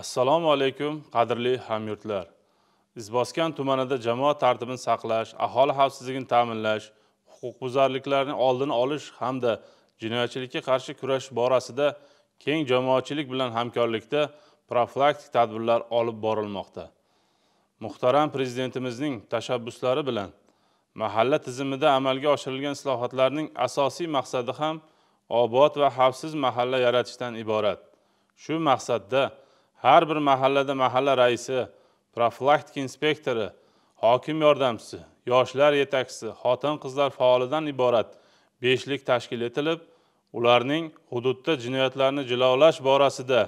assalomu alaykum qadrli hamyurtlar izboskan tumanida jamoat tartibini saqlash aholi xavfsizligini ta'minlash huquqbuzarliklarni oldini olish hamda jinoyatchilikka qarshi kurash borasida keng jamoatchilik bilan hamkorlikda profilaktik tadbirlar olib borilmoqda muhtaram prezidentimizning tashabbuslari bilan mahalla tizimida amalga oshirilgan islohotlarning asosiy maqsadi ham obod va xavfsiz mahalla yaratishdan iborat shu maqsadda har bir mahallada mahalla raisi profilaktika inspektori hokim yordamchisi yoshlar yetakchisi xotin qizlar faolidan iborat beshlik tashkil etilib ularning hududda jinoyatlarni jilovlash borasida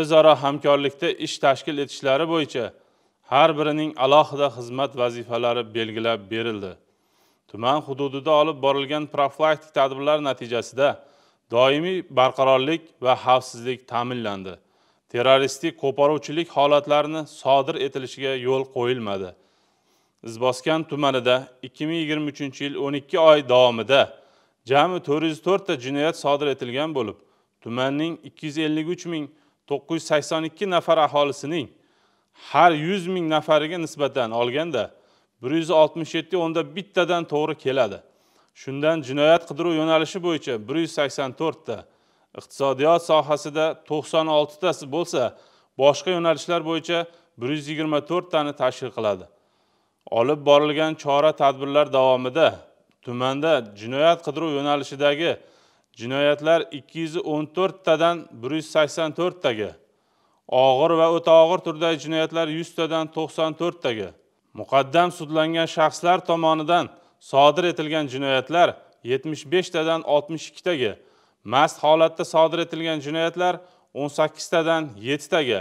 o'zaro hamkorlikda ish tashkil etishlari bo'yicha har birining alohida xizmat vazifalari belgilab berildi tuman hududida olib borilgan profilaktik tadbirlar natijasida doimiy barqarorlik va xavfsizlik ta'minlandi terroristik qo'poruvchilik holatlarini sodir etilishiga yo'l qo'yilmadi izboskan tumanida 2023 yil 12 oy davomida jami 404 ta jinoyat sodir etilgan bo'lib tumanning 253982 nafar aholisining har 100 ming nafariga nisbatan olganda 167 o'nda bittadan to'g'ri keladi shundan jinoyat qidiruv yo'nalishi bo'yicha 184 ta iqtisodiyot sohasida 96 tasi bo'lsa, boshqa yo'nalishlar bo'yicha 124 tani tashkil qiladi. Olib borilgan chora-tadbirlar davomida tumanda jinoyat qidiruv yo'nalishidagi jinoyatlar 214 tadan 184 taga, og'ir va o'ta og'ir turdagi jinoyatlar 100 tadan 94 taga, muqaddam sudlangan shaxslar tomonidan sodir etilgan jinoyatlar 75 tadan 62 taga mast holatda sodir etilgan jinoyatlar 18 tadan 7 taga,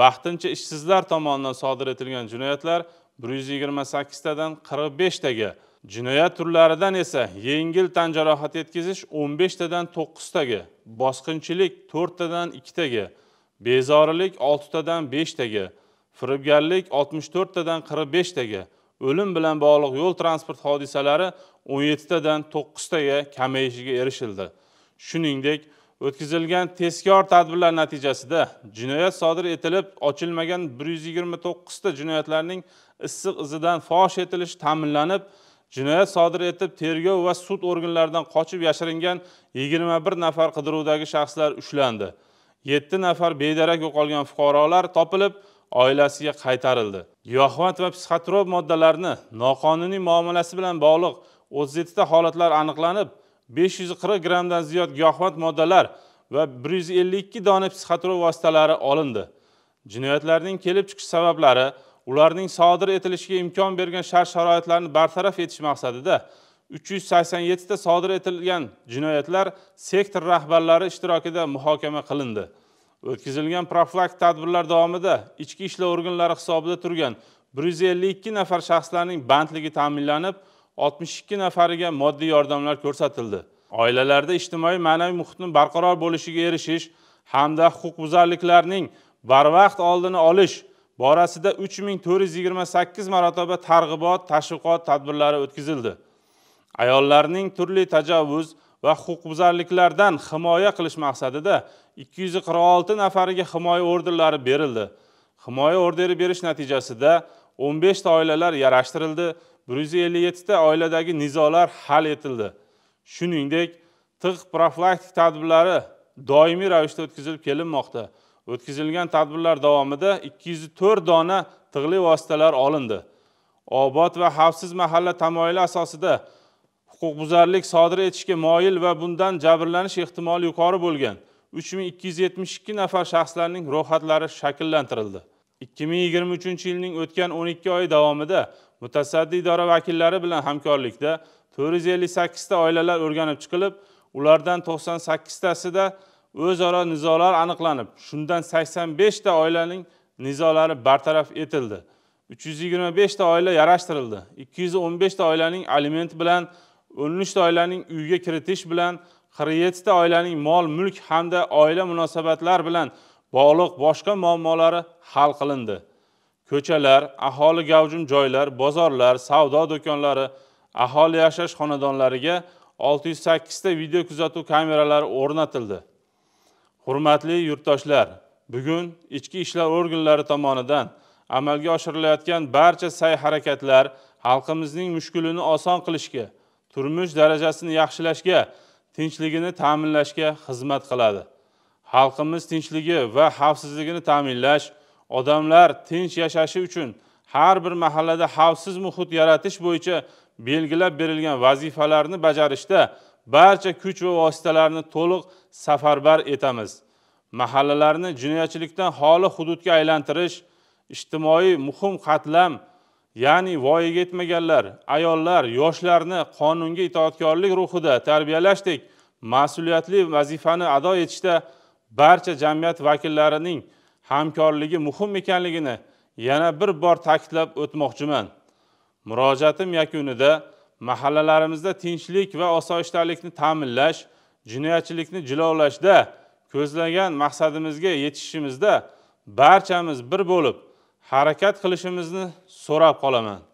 vaqtincha ishsizlar tomonidan sodir etilgan jinoyatlar 128 tadan 45 taga, jinoyat turlaridan esa yengil tan jarohati yetkazish 15 tadan 9 taga, bosqinchilik 4 tadan 2 taga, bezorilik 6 tadan 5 taga, firibgarlik 64 tadan 45 taga, o'lim bilan bog'liq yo'l transport hodisalari 17 tadan 9 taga kamayishiga erishildi. shuningdek o'tkazilgan tezkor tadbirlar natijasida jinoyat sodir etilib ochilmagan 129 ta jinoyatlarning issiq izidan fosh etilishi ta'minlanib jinoyat sodir etib tergov va sud organlaridan qochib yashiringan 21 nafar qidiruvdagi shaxslar ushlandi 7 nafar bedarak yo'qolgan fuqarolar topilib oilasiga qaytarildi giyohvand va psixotrop moddalarni noqonuniy muomalasi bilan bog'liq 37 ta holatlar aniqlanib 540 grammdan ziyod giyohvand moddalar va 152 dona psixotrop vositalari olindi. Jinoyatlarning kelib chiqish sabablari, ularning sodir etilishiga imkon bergan shart-sharoitlarni bartaraf etish maqsadida 387 ta sodir etilgan jinoyatlar sektor rahbarlari ishtirokida muhokama qilindi. O'tkazilgan profilaktik tadbirlar davomida ichki ishlar organlari hisobida turgan 152 nafar shaxslarning bandligi ta'minlanib, 62 nafariga moddiy yordamlar ko'rsatildi oilalarda ijtimoiy ma'naviy muhitning barqaror bo'lishiga erishish hamda huquqbuzarliklarning barvaqt oldini olish borasida 3428 marotaba targ'ibot tashviqot tadbirlari o'tkazildi ayollarning turli tajovuz va huquqbuzarliklardan himoya qilish maqsadida 246 nafariga himoya ordenlari berildi himoya orderi berish natijasida 15 ta oilalar yarashtirildi 157 ta oiladagi nizolar hal etildi shuningdek tig' profilaktik tadbirlari doimiy ravishda o'tkazilib kelinmoqda o'tkazilgan tadbirlar davomida 204 dona tig'li vositalar olindi obod va xavfsiz mahalla tamoyili asosida huquqbuzarlik sodir etishga moyil va bundan jabrlanish ehtimoli yuqori bo'lgan 3272 nafar shaxslarning ro'yxatlari shakllantirildi 2023 yilning o'tgan 12 oyi davomida mutasaddi idora vakillari bilan hamkorlikda 458 ta oilalar o'rganib chiqilib, ulardan 98 tasida o'zaro nizolar aniqlanib, shundan 85 ta oilaning nizolari bartaraf etildi. 325 ta oila yarashtirildi. 215 ta oilaning aliment bilan, 13 ta oilaning uyga kiritish bilan, 47 ta oilaning mol-mulk hamda oila munosabatlar bilan bog'liq boshqa muammolari hal qilindi ko'chalar aholi gavjum joylar bozorlar savdo do'konlari aholi yashash xonadonlariga olti yuz sakkizta video kuzatuv kameralari o'rnatildi hurmatli yurtdoshlar bugun ichki ishlar organlari tomonidan amalga oshirilayotgan barcha sa'y harakatlar xalqimizning mushkulini oson qilishga turmush darajasini yaxshilashga tinchligini ta'minlashga xizmat qiladi xalqimiz tinchligi va xavfsizligini ta'minlash odamlar tinch yashashi uchun har bir mahallada xavfsiz muhit yaratish bo'yicha belgilab berilgan vazifalarni bajarishda barcha kuch va vositalarni to'liq safarbar etamiz mahallalarni jinoyatchilikdan xoli hududga aylantirish ijtimoiy muhim qatlam ya'ni voyaga yetmaganlar ayollar yoshlarni qonunga itoatkorlik ruhida tarbiyalashdek mas'uliyatli vazifani ado etishda barcha jamiyat vakillarining hamkorligi muhim ekanligini yana bir bor ta'kidlab o'tmoqchiman murojaatim yakunida mahallalarimizda tinchlik va osoyishtalikni ta'minlash jinoyatchilikni jilovlashda ko'zlagan maqsadimizga yetishishimizda barchamiz bir bo'lib harakat qilishimizni so'rab qolaman